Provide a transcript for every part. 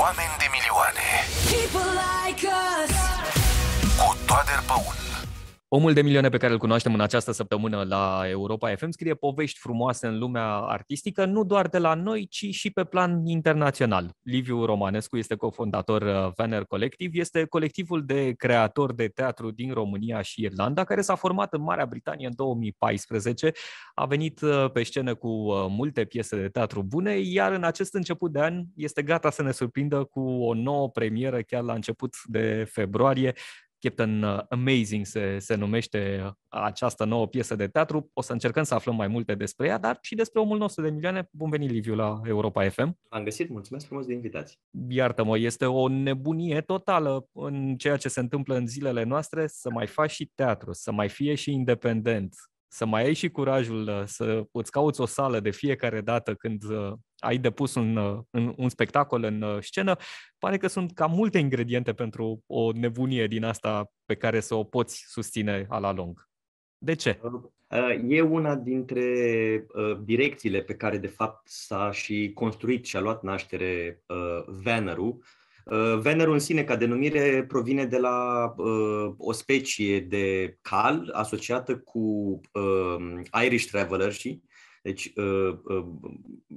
Oameni de milioane like Cu Toader băun. Omul de milioane pe care îl cunoaștem în această săptămână la Europa FM scrie povești frumoase în lumea artistică, nu doar de la noi, ci și pe plan internațional. Liviu Romanescu este cofondator uh, Vener Collective, este colectivul de creatori de teatru din România și Irlanda, care s-a format în Marea Britanie în 2014, a venit uh, pe scenă cu uh, multe piese de teatru bune, iar în acest început de an este gata să ne surprindă cu o nouă premieră chiar la început de februarie, Captain uh, Amazing se, se numește uh, această nouă piesă de teatru. O să încercăm să aflăm mai multe despre ea, dar și despre omul nostru de milioane. Bun venit, Liviu, la Europa FM. Am găsit, mulțumesc frumos de invitație. Iartă-mă, este o nebunie totală în ceea ce se întâmplă în zilele noastre, să mai faci și teatru, să mai fie și independent, să mai ai și curajul uh, să îți cauți o sală de fiecare dată când uh, ai depus un, uh, un, un spectacol în scenă, pare că sunt cam multe ingrediente pentru o nebunie din asta pe care să o poți susține a la lung. De ce? E una dintre direcțiile pe care, de fapt, s-a și construit și a luat naștere Vanner-ul, Uh, Venerul în sine, ca denumire, provine de la uh, o specie de cal asociată cu uh, Irish travelership, deci uh, uh,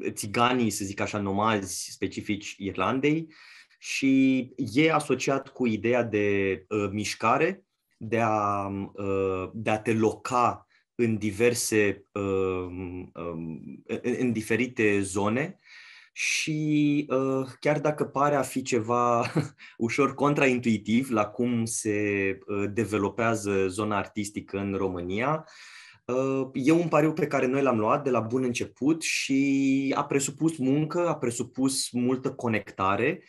țiganii, să zic așa, nomazi specifici Irlandei și e asociat cu ideea de uh, mișcare, de a, uh, de a te loca în diverse, uh, uh, în, în diferite zone, uh, și uh, chiar dacă pare a fi ceva ușor contraintuitiv la cum se uh, developează zona artistică în România, uh, e un pariu pe care noi l-am luat de la bun început și a presupus muncă, a presupus multă conectare uh,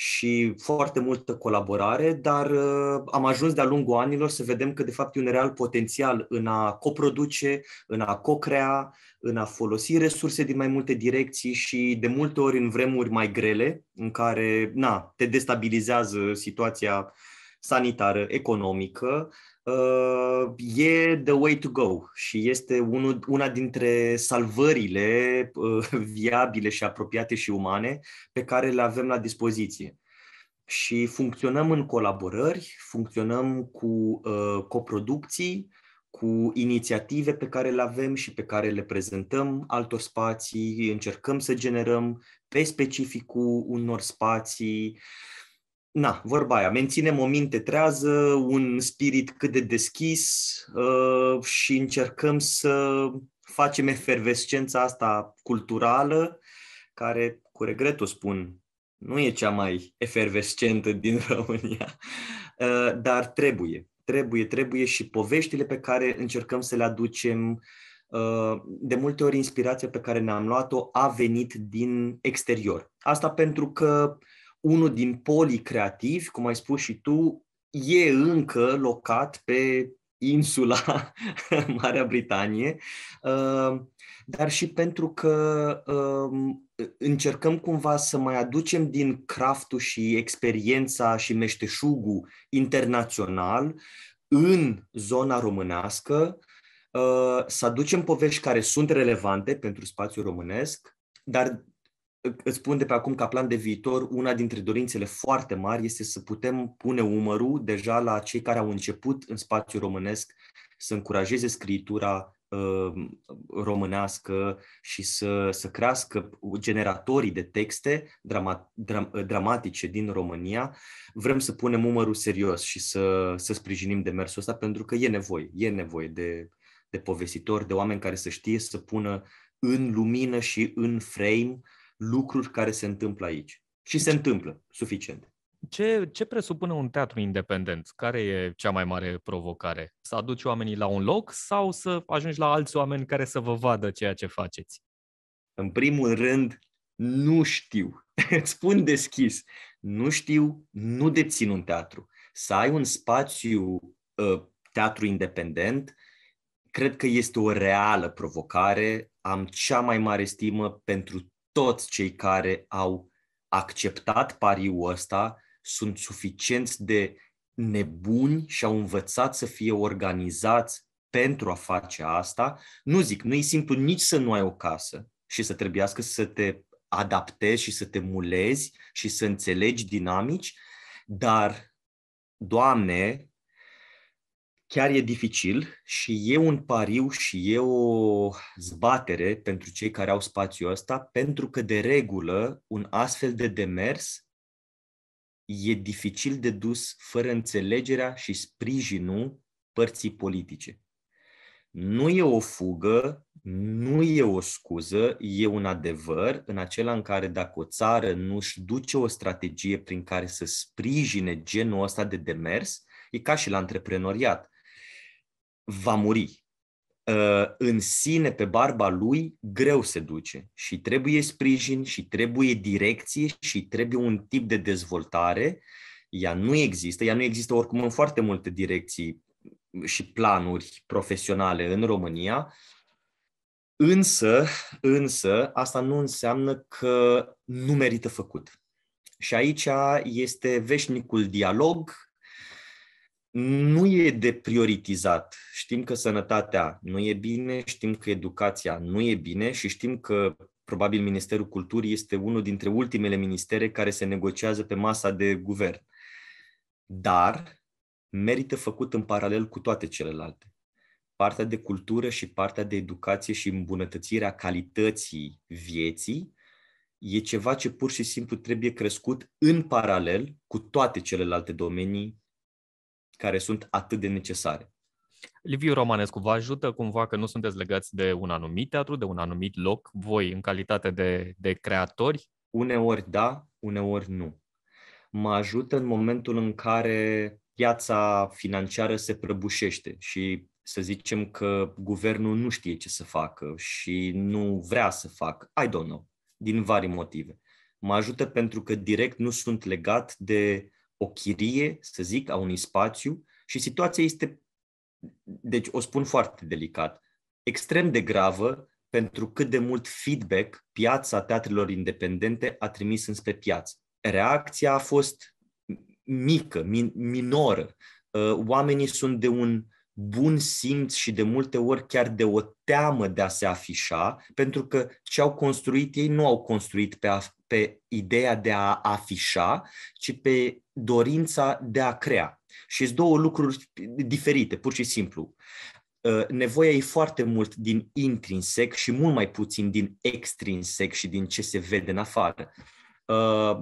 și foarte multă colaborare, dar uh, am ajuns de-a lungul anilor să vedem că de fapt e un real potențial în a coproduce, în a co-crea, în a folosi resurse din mai multe direcții și de multe ori în vremuri mai grele în care na, te destabilizează situația sanitară, economică, uh, e the way to go și este unul, una dintre salvările uh, viabile și apropiate și umane pe care le avem la dispoziție. Și funcționăm în colaborări, funcționăm cu uh, coproducții, cu inițiative pe care le avem și pe care le prezentăm altor spații, încercăm să generăm pe specificul unor spații. Uh, na, vorba aia, menținem o minte trează, un spirit cât de deschis uh, și încercăm să facem efervescența asta culturală, care, cu regret o spun, nu e cea mai efervescentă din România, uh, dar trebuie, trebuie, trebuie și poveștile pe care încercăm să le aducem uh, de multe ori inspirația pe care ne-am luat-o a venit din exterior. Asta pentru că uh, unul din polii creativi, cum ai spus și tu, e încă locat pe insula Marea Britanie, uh, dar și pentru că um, încercăm cumva să mai aducem din craftul și experiența și meșteșugul internațional în zona românească, uh, să aducem povești care sunt relevante pentru spațiul românesc, dar îți spun de pe acum ca plan de viitor, una dintre dorințele foarte mari este să putem pune umărul deja la cei care au început în spațiul românesc să încurajeze scritura uh, românească și să, să crească generatorii de texte drama, dram, dramatice din România, vrem să punem umărul serios și să, să sprijinim demersul ăsta pentru că e nevoie, e nevoie de, de povestitori, de oameni care să știe să pună în lumină și în frame uh, lucruri care se întâmplă aici. Și se întâmplă suficient. Ce, ce presupune un teatru independent? Care e cea mai mare provocare? Să aduci oamenii la un loc sau să ajungi la alți oameni care să vă vadă ceea ce faceți? În primul rând, nu știu. Îți spun deschis. Nu știu, nu dețin un teatru. Să ai un spațiu ă, teatru independent, cred că este o reală provocare. Am cea mai mare stimă pentru toți cei care au acceptat pariul ăsta sunt suficienți de nebuni și au învățat să fie organizați pentru a face asta. Nu zic, nu e simplu nici să nu ai o casă și să trebuiască să te adaptezi și să te mulezi și să înțelegi dinamici, dar, Doamne, chiar e dificil și e un pariu și e o zbatere pentru cei care au spațiul ăsta, pentru că de regulă un astfel de demers e dificil de dus fără înțelegerea și sprijinul părții politice. Nu e o fugă, nu e o scuză, e un adevăr în acela în care dacă o țară nu își duce o strategie prin care să sprijine genul ăsta de demers, e ca și la antreprenoriat va muri. Uh, în sine, pe barba lui, greu se duce și trebuie sprijin și trebuie direcție și trebuie un tip de dezvoltare. Ea nu există, ea nu există oricum în foarte multe direcții și planuri profesionale în România, însă, însă asta nu înseamnă că nu merită făcut. Și aici este veșnicul dialog nu e de prioritizat. Știm că sănătatea nu e bine, știm că educația nu e bine și știm că probabil Ministerul Culturii este unul dintre ultimele ministere care se negociază pe masa de guvern. Dar merită făcut în paralel cu toate celelalte. Partea de cultură și partea de educație și îmbunătățirea calității vieții e ceva ce pur și simplu trebuie crescut în paralel cu toate celelalte domenii care sunt atât de necesare. Liviu Romanescu, vă ajută cumva că nu sunteți legați de un anumit teatru, de un anumit loc, voi în calitate de, de creatori? Uneori da, uneori nu. Mă ajută în momentul în care piața financiară se prăbușește și să zicem că guvernul nu știe ce să facă și nu vrea să facă, I don't know, din vari motive. Mă ajută pentru că direct nu sunt legat de o chirie, să zic, a unui spațiu și situația este, deci o spun foarte delicat, extrem de gravă pentru cât de mult feedback piața teatrelor independente a trimis înspre piață. Reacția a fost mică, min- minoră. Ă, oamenii sunt de un bun simț și de multe ori chiar de o teamă de a se afișa, pentru că ce au construit ei nu au construit pe, a, pe ideea de a afișa, ci pe dorința de a crea. Și sunt două lucruri diferite, pur și simplu. Uh, nevoia e foarte mult din intrinsec și mult mai puțin din extrinsec și din ce se vede în afară uh,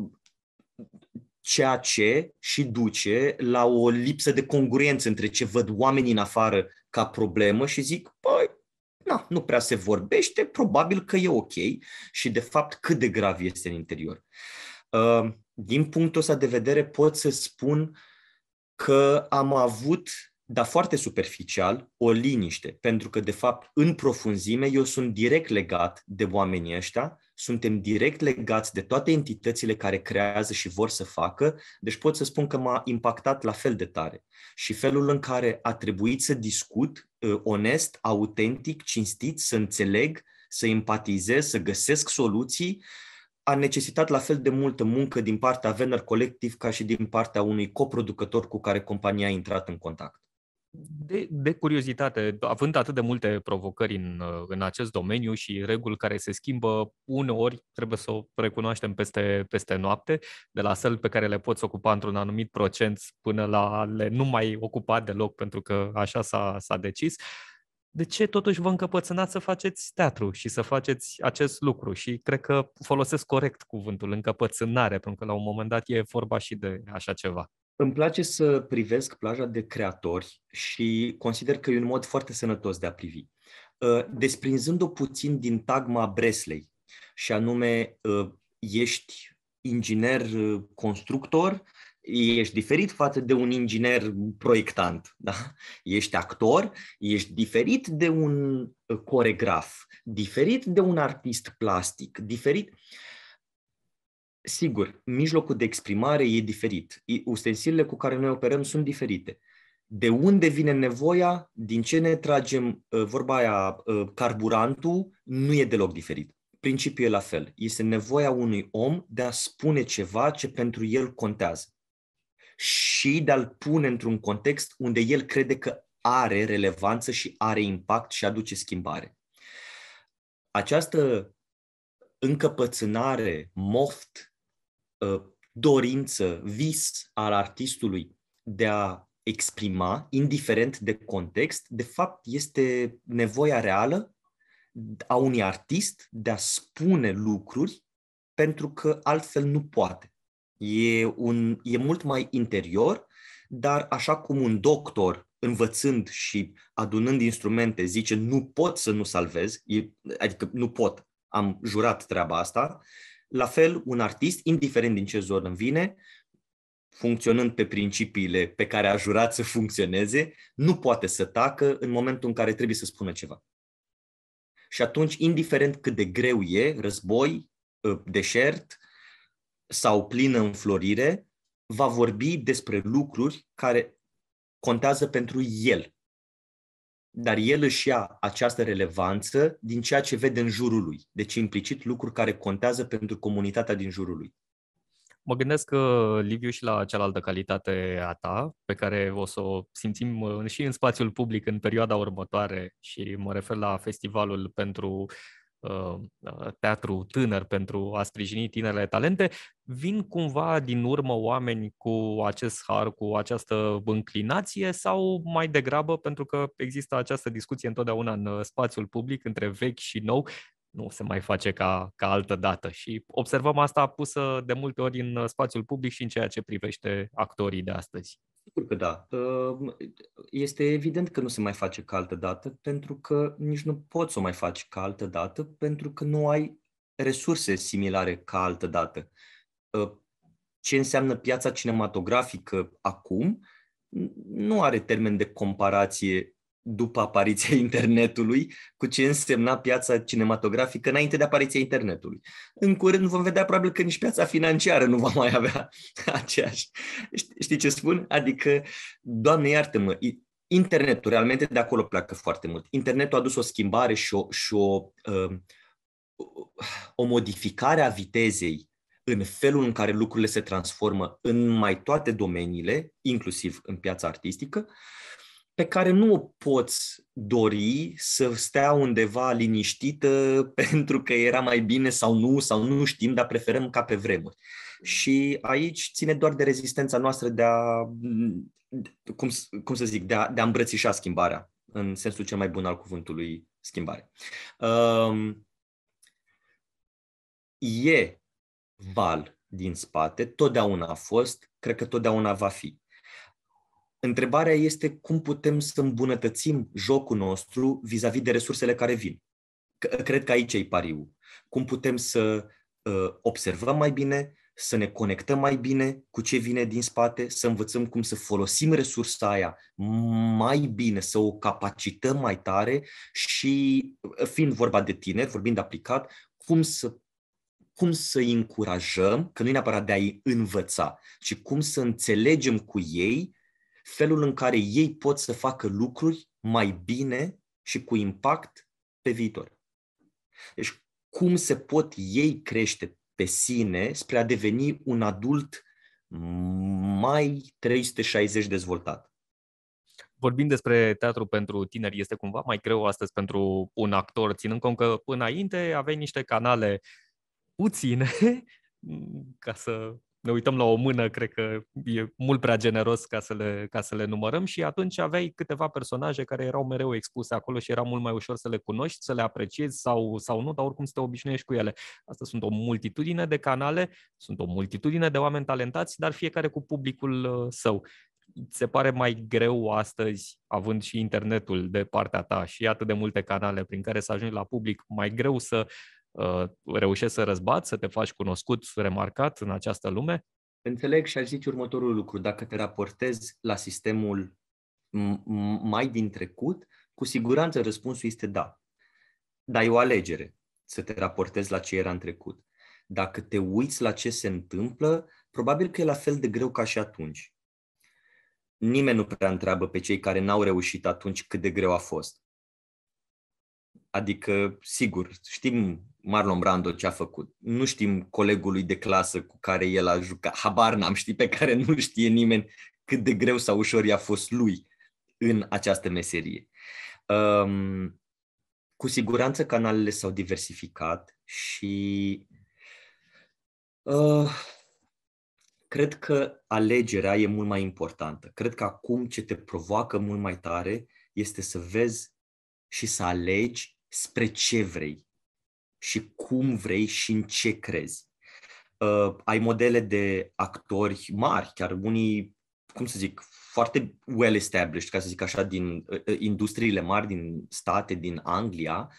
ceea ce și duce la o lipsă de congruență între ce văd oamenii în afară ca problemă și zic, păi, na, nu prea se vorbește, probabil că e ok și de fapt cât de grav este în interior. Uh, din punctul ăsta de vedere pot să spun că am avut, dar foarte superficial, o liniște, pentru că de fapt în profunzime eu sunt direct legat de oamenii ăștia suntem direct legați de toate entitățile care creează și vor să facă, deci pot să spun că m-a impactat la fel de tare. Și felul în care a trebuit să discut ă, onest, autentic, cinstit, să înțeleg, să empatizez, să găsesc soluții, a necesitat la fel de multă muncă din partea Venner Collective ca și din partea unui coproducător cu care compania a intrat în contact de, de curiozitate, având atât de multe provocări în, în acest domeniu și reguli care se schimbă uneori, trebuie să o recunoaștem peste, peste noapte, de la cel pe care le poți ocupa într-un anumit procent până la le nu mai ocupa deloc pentru că așa s-a, s-a decis. De ce totuși vă încăpățânați să faceți teatru și să faceți acest lucru? Și cred că folosesc corect cuvântul încăpățânare, pentru că la un moment dat e vorba și de așa ceva. Îmi place să privesc plaja de creatori și consider că e un mod foarte sănătos de a privi. Uh, Desprinzând-o puțin din tagma Breslei, și anume uh, ești inginer uh, constructor, ești diferit față de un inginer proiectant, da? ești actor, ești diferit de un coregraf, diferit de un artist plastic, diferit. Uh, Sigur, mijlocul de exprimare e diferit. Ustensilele cu care noi operăm sunt diferite. De unde vine nevoia, din ce ne tragem, uh, vorba aia, uh, carburantul, nu e deloc diferit. Principiul e la fel. Este nevoia unui om de a spune ceva ce pentru el contează și de a-l pune într-un context unde el crede că are relevanță și are impact și aduce schimbare. Această încăpățânare, moft Uh, dorință, vis al artistului de a exprima, indiferent de context, de fapt este nevoia reală a unui artist de a spune lucruri pentru că altfel nu poate. E, un, e mult mai interior, dar așa cum un doctor învățând și adunând instrumente zice nu pot să nu salvez, e, adică nu pot, am jurat treaba asta, la fel, un artist, indiferent din ce zonă vine, funcționând pe principiile pe care a jurat să funcționeze, nu poate să tacă în momentul în care trebuie să spună ceva. Și atunci, indiferent cât de greu e, război, ă, deșert sau plină înflorire, va vorbi despre lucruri care contează pentru el, dar el își ia această relevanță din ceea ce vede în jurul lui. Deci implicit lucruri care contează pentru comunitatea din jurul lui. Mă gândesc, uh, Liviu, și la cealaltă calitate a ta, pe care o să o simțim uh, și în spațiul public în perioada următoare și mă refer la festivalul pentru Uh, teatru tânăr pentru a sprijini tinerele talente, vin cumva din urmă oameni cu acest har, cu această înclinație sau mai degrabă pentru că există această discuție întotdeauna în uh, spațiul public între vechi și nou, nu se mai face ca, ca altă dată. Și observăm asta pusă de multe ori în uh, spațiul public și în ceea ce privește actorii de astăzi. Sigur că da. Ă, este evident că nu se mai face ca altă dată, pentru că nici nu poți să o mai faci ca altă dată, pentru că nu ai resurse similare ca altă dată. Ă, ce înseamnă piața cinematografică acum nu are termen de comparație după apariția internetului, cu ce însemna piața cinematografică înainte de apariția internetului. În curând vom vedea probabil că nici piața financiară nu va mai avea aceeași. Știi ce spun? Adică, Doamne iartă-mă, internetul, realmente de acolo pleacă foarte mult. Internetul a dus o schimbare și o, și o, uh, o modificare a vitezei în felul în care lucrurile se transformă în mai toate domeniile, inclusiv în piața artistică. Uh, pe care nu o poți dori să stea undeva liniștită pentru că era mai bine sau nu, sau nu știm, dar preferăm ca pe vremuri. Și aici ține doar de rezistența noastră de a, cum, cum să zic, de a, de a îmbrățișa schimbarea, în sensul cel mai bun al cuvântului schimbare. Um, e val din spate, totdeauna a fost, cred că totdeauna va fi. Întrebarea este cum putem să îmbunătățim jocul nostru vis-a-vis de resursele care vin. Cred că aici e pariu. Cum putem să uh, observăm mai bine, să ne conectăm mai bine cu ce vine din spate, să învățăm cum să folosim resursa aia mai bine, să o capacităm mai tare și, ă, fiind vorba de tineri, vorbind aplicat, cum să cum să îi încurajăm, că nu e neapărat de a-i învăța, ci cum să înțelegem cu ei felul în care ei pot să facă lucruri mai bine și cu impact pe viitor. Deci, cum se pot ei crește pe sine spre a deveni un adult mai 360 dezvoltat. Vorbim despre teatru pentru tineri, este cumva mai greu astăzi pentru un actor, ținând cont că înainte aveai niște canale puține ca să ne uităm la o mână, cred că e mult prea generos ca să le, ca să le numărăm și atunci aveai câteva personaje care erau mereu expuse acolo și era mult mai ușor să le cunoști, să le apreciezi sau, sau nu, dar oricum să te obișnuiești cu ele. Asta sunt o multitudine de canale, sunt o multitudine de oameni talentați, dar fiecare cu publicul uh, său se pare mai greu astăzi, având și internetul de partea ta și atât de multe canale prin care să ajungi la public, mai greu să Uh, reușești să răzbați, să te faci cunoscut, remarcat în această lume? Înțeleg și aș zice următorul lucru. Dacă te raportezi la sistemul mai din trecut, cu siguranță răspunsul este da. Dar e o alegere să te raportezi la ce era în trecut. Dacă te uiți la ce se întâmplă, probabil că e la fel de greu ca și atunci. Nimeni nu prea întreabă pe cei care n-au reușit atunci cât de greu a fost. Adică, sigur, știm Marlon Brando ce a făcut. Nu știm colegului de clasă cu care el a jucat, habar n-am ști pe care nu știe nimeni cât de greu sau ușor i-a fost lui în această meserie. Um, cu siguranță canalele s-au diversificat și uh, cred că alegerea e mult mai importantă. Cred că acum ce te provoacă mult mai tare este să vezi și să alegi spre ce vrei și cum vrei și în ce crezi. Uh, ai modele de actori mari, chiar unii, cum să zic, foarte well established, ca să zic așa, din uh, uh industriile mari din state, din Anglia,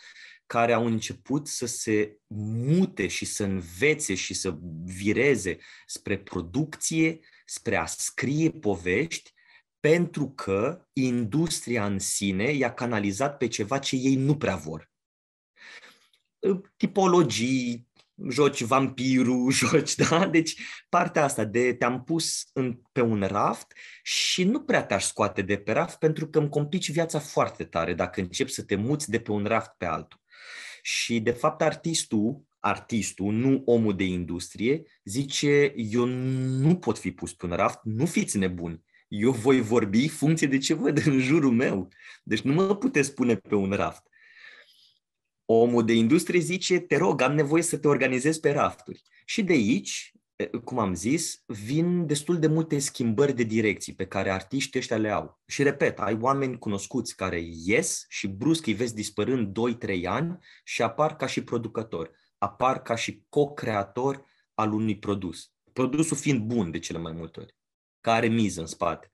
care au început să se mute și să învețe și să vireze spre producție, spre a scrie povești pentru că industria în sine i-a canalizat pe ceva ce ei nu prea vor. Tipologii, joci vampirul, joci, da? Deci partea asta de te-am pus în, pe un raft și nu prea te-aș scoate de pe raft pentru că îmi complici viața foarte tare dacă începi să te muți de pe un raft pe altul. Și de fapt artistul, artistul, nu omul de industrie, zice eu nu pot fi pus pe un raft, nu fiți nebuni eu voi vorbi funcție de ce văd în jurul meu. Deci nu mă puteți spune pe un raft. Omul de industrie zice, te rog, am nevoie să te organizezi pe rafturi. Și de aici, cum am zis, vin destul de multe schimbări de direcții pe care artiștii ăștia le au. Și repet, ai oameni cunoscuți care ies și brusc îi vezi dispărând 2-3 ani și apar ca și producător, apar ca și co-creator al unui produs. Produsul fiind bun de cele mai multe ori care miză în spate.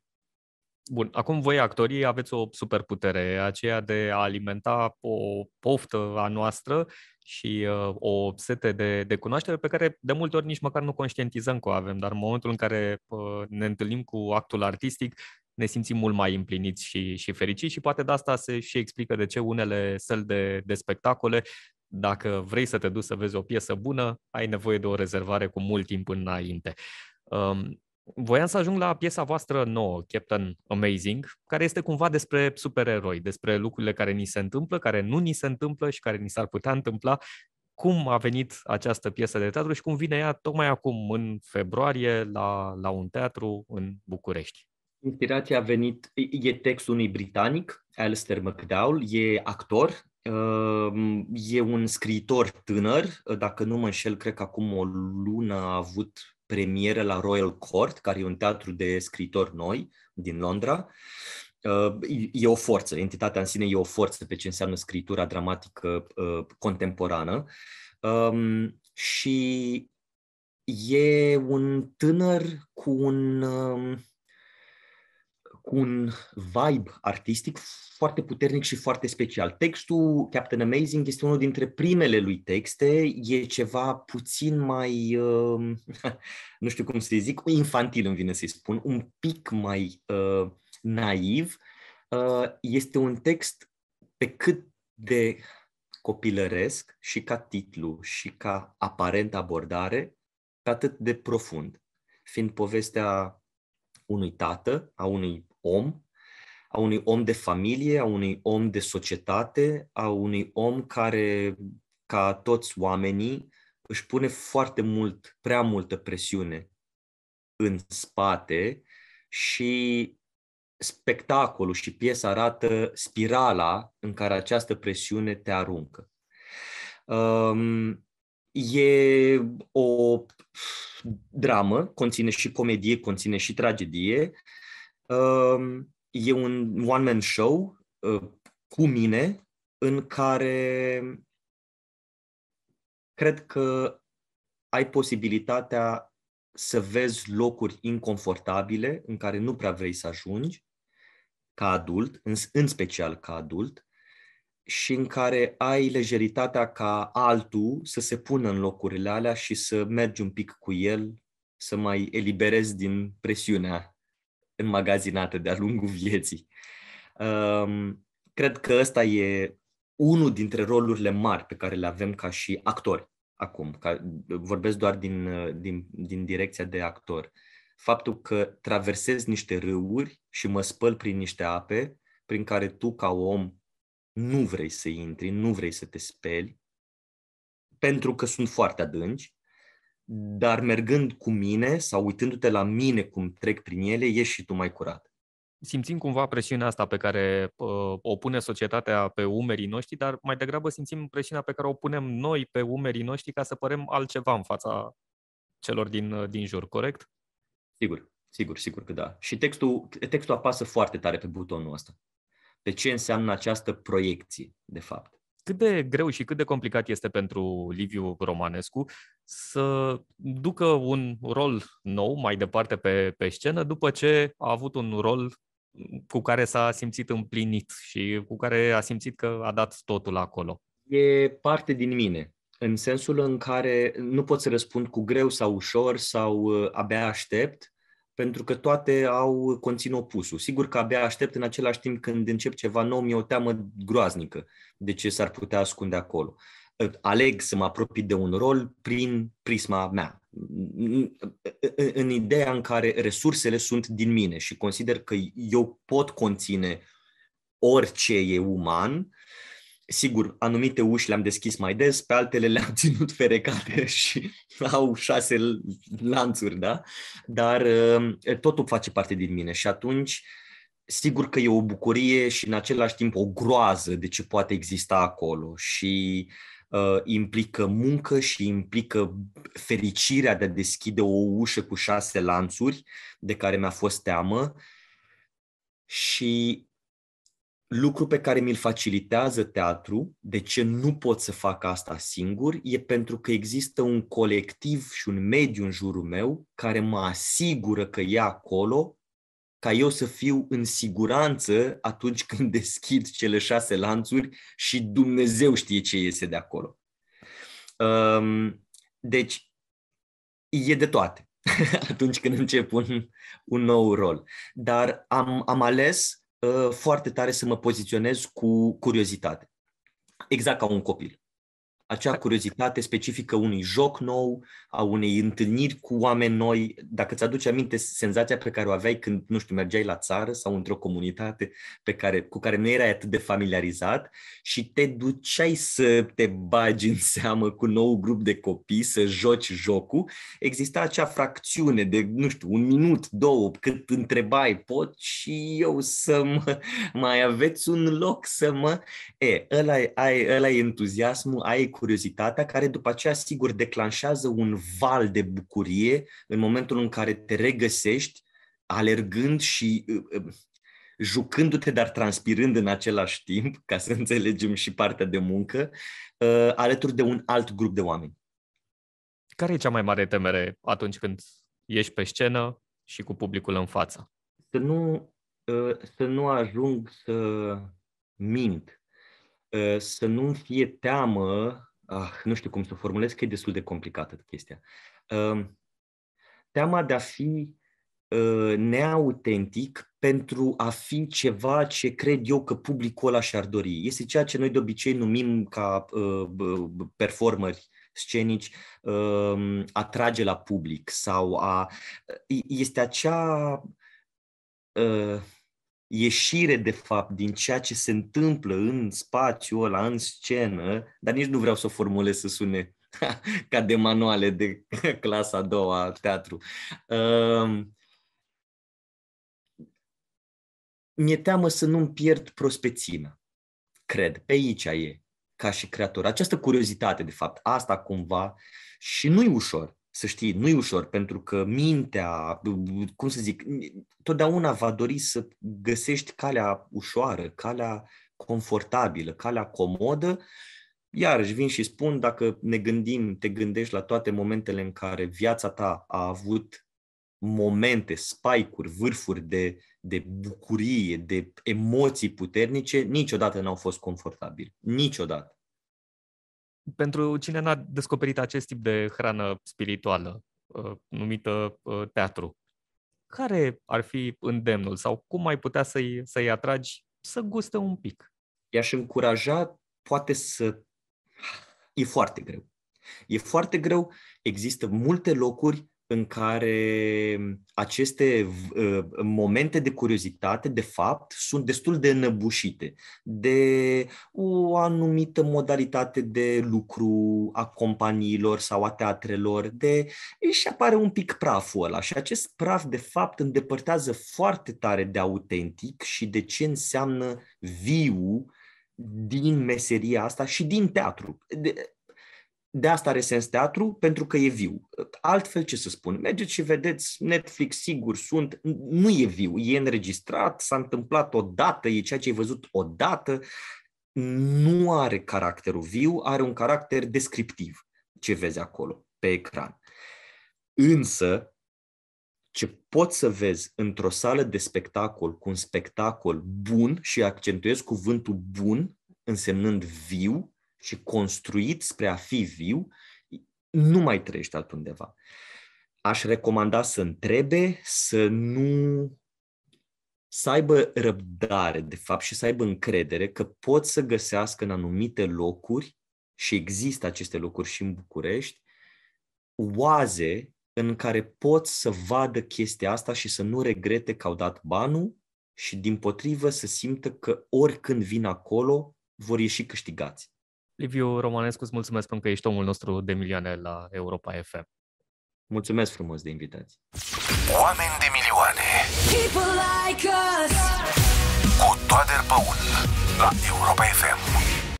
Bun, acum voi actorii aveți o superputere, aceea de a alimenta o poftă a noastră și uh, o sete de, de cunoaștere pe care de multe ori nici măcar nu conștientizăm că o avem, dar în momentul în care uh, ne întâlnim cu actul artistic, ne simțim mult mai împliniți și, și fericiți și poate de asta se și explică de ce unele săl de, de spectacole, dacă vrei să te duci să vezi o piesă bună, ai nevoie de o rezervare cu mult timp înainte. Um, Voiam să ajung la piesa voastră nouă, Captain Amazing, care este cumva despre supereroi, despre lucrurile care ni se întâmplă, care nu ni se întâmplă și care ni s-ar putea întâmpla. Cum a venit această piesă de teatru și cum vine ea tocmai acum, în februarie, la, la un teatru în București? Inspirația a venit, e textul unui britanic, Alistair McDowell, e actor, um, E un scriitor tânăr, dacă nu mă înșel, cred că acum o lună a avut premieră la Royal Court, care e un teatru de scritori noi din Londra. Uh, e o forță, entitatea în sine e o forță pe ce înseamnă scritura dramatică uh, contemporană. Um, și e un tânăr cu un um, cu un vibe artistic foarte puternic și foarte special. Textul Captain Amazing este unul dintre primele lui texte, e ceva puțin mai, uh, nu știu cum să-i zic, infantil îmi vine să-i spun, un pic mai uh, naiv. Uh, este un text pe cât de copilăresc și ca titlu și ca aparent abordare, pe atât de profund, fiind povestea unui tată, a unui om, a unui om de familie, a unui om de societate, a unui om care, ca toți oamenii, își pune foarte mult, prea multă presiune în spate și spectacolul și piesa arată spirala în care această presiune te aruncă. Um, e o dramă, conține și comedie, conține și tragedie, E un one-man show ă, cu mine în care cred că ai posibilitatea să vezi locuri inconfortabile în care nu prea vrei să ajungi ca adult, în, în special ca adult, și în care ai lejeritatea ca altul să se pună în locurile alea și să mergi un pic cu el, să mai eliberezi din presiunea înmagazinată de-a lungul vieții. Cred că ăsta e unul dintre rolurile mari pe care le avem ca și actori acum. Ca, vorbesc doar din, din, din direcția de actor. Faptul că traversez niște râuri și mă spăl prin niște ape prin care tu, ca om, nu vrei să intri, nu vrei să te speli, pentru că sunt foarte adânci dar mergând cu mine sau uitându-te la mine cum trec prin ele, ești și tu mai curat. Simțim cumva presiunea asta pe care uh, o pune societatea pe umerii noștri, dar mai degrabă simțim presiunea pe care o punem noi pe umerii noștri ca să părem altceva în fața celor din, din jur, corect? Sigur, sigur, sigur că da. Și textul, textul apasă foarte tare pe butonul ăsta. Pe ce înseamnă această proiecție, de fapt cât de greu și cât de complicat este pentru Liviu Romanescu să ducă un rol nou mai departe pe, pe scenă după ce a avut un rol cu care s-a simțit împlinit și cu care a simțit că a dat totul acolo. E parte din mine, în sensul în care nu pot să răspund cu greu sau ușor sau uh, abia aștept, pentru că toate au conțin opusul. Sigur că abia aștept în același timp când încep ceva nou, mi-e o teamă groaznică de ce s-ar putea ascunde acolo aleg să mă apropii de un rol prin prisma mea, în ideea în care resursele sunt din mine și consider că eu pot conține orice e uman. Sigur, anumite uși le-am deschis mai des, pe altele le-am ținut ferecate și au șase lanțuri, da? Dar ă, totul face parte din mine și atunci sigur că e o bucurie și în același timp o groază de ce poate exista acolo și uh, uh, implică muncă și implică fericirea de a deschide o ușă cu șase lanțuri de care mi-a fost teamă și lucru pe care mi-l facilitează teatru, de ce nu pot să fac asta singur, e pentru că există un colectiv și un mediu în jurul meu care mă asigură că e acolo ca eu să fiu în siguranță atunci când deschid cele șase lanțuri și Dumnezeu știe ce iese de acolo. Deci, e de toate atunci când încep un, un nou rol. Dar am, am ales uh, foarte tare să mă poziționez cu curiozitate. Exact ca un copil acea curiozitate specifică unui joc nou, a unei întâlniri cu oameni noi. Dacă ți-aduci aminte senzația pe care o aveai când, nu știu, mergeai la țară sau într-o comunitate pe care, cu care nu erai atât de familiarizat și te duceai să te bagi în seamă cu nou grup de copii, să joci jocul, exista acea fracțiune de, nu știu, un minut, două, cât întrebai, pot și eu să mă, mai aveți un loc să mă... E, ăla, ai, ăla e entuziasmul, ai curiozitatea, care după aceea, sigur, declanșează un val de bucurie în momentul în care te regăsești alergând și uh, uh, jucându-te, dar transpirând în același timp, ca să înțelegem și partea de muncă, uh, alături de un alt grup de oameni. Care e cea mai mare temere atunci când ești pe scenă și cu publicul în față? Să nu, să nu ajung să mint, să nu fie teamă ah, nu știu cum să o formulez, că e destul de complicată chestia. Ehm, teama de a fi eh, neautentic pentru a fi ceva ce cred eu că publicul ăla și-ar dori. Este ceea ce noi de obicei numim ca eh, performări scenici, ehm, atrage la public sau a... Este acea... Eh, ieșire, de fapt, din ceea ce se întâmplă în spațiul ăla, în scenă, dar nici nu vreau să o formulez să sune ca de manuale de clasa a doua teatru. Um, mi-e teamă să nu-mi pierd prospețimea. Cred, pe aici e, ca și creator. Această curiozitate, de fapt, asta cumva, și nu-i ușor să știi, nu e ușor, pentru că mintea, cum să zic, totdeauna va dori să găsești calea ușoară, calea confortabilă, calea comodă. Iarăși vin și spun, dacă ne gândim, te gândești la toate momentele în care viața ta a avut momente, spike-uri, vârfuri de, de bucurie, de emoții puternice, niciodată n-au fost confortabili. Niciodată pentru cine n-a descoperit acest tip de hrană spirituală, uh, numită uh, teatru, care ar fi îndemnul sau cum ai putea să-i, să-i atragi să guste un pic? I-aș încuraja, poate să... E foarte greu. E foarte greu, există multe locuri în care mm, aceste uh, momente de curiozitate, de fapt, sunt destul de înăbușite de o anumită modalitate de lucru a companiilor sau a teatrelor, de și apare un pic praful ăla și acest praf, de fapt, îndepărtează foarte tare de autentic și de ce înseamnă viu din meseria asta și din teatru. De, de asta are sens teatru, pentru că e viu. Altfel, ce să spun, mergeți și vedeți, Netflix sigur sunt, nu e viu, e înregistrat, s-a întâmplat odată, e ceea ce ai văzut odată, nu are caracterul viu, are un caracter descriptiv ce vezi acolo, pe ecran. Însă, ce poți să vezi într-o sală de spectacol cu un spectacol bun și accentuez cuvântul bun, însemnând viu, și construit spre a fi viu, nu mai trăiești altundeva. Aș recomanda să întrebe, să nu să aibă răbdare, de fapt, și să aibă încredere că pot să găsească în anumite locuri, și există aceste locuri și în București, oaze în care pot să vadă chestia asta și să nu regrete că au dat banul și, din potrivă, să simtă că oricând vin acolo, vor ieși câștigați. Liviu Romanescu, îți mulțumesc pentru că ești omul nostru de milioane la Europa FM. Mulțumesc frumos de invitație. Oameni de milioane. People like us. Cu Toader Băun la Europa FM.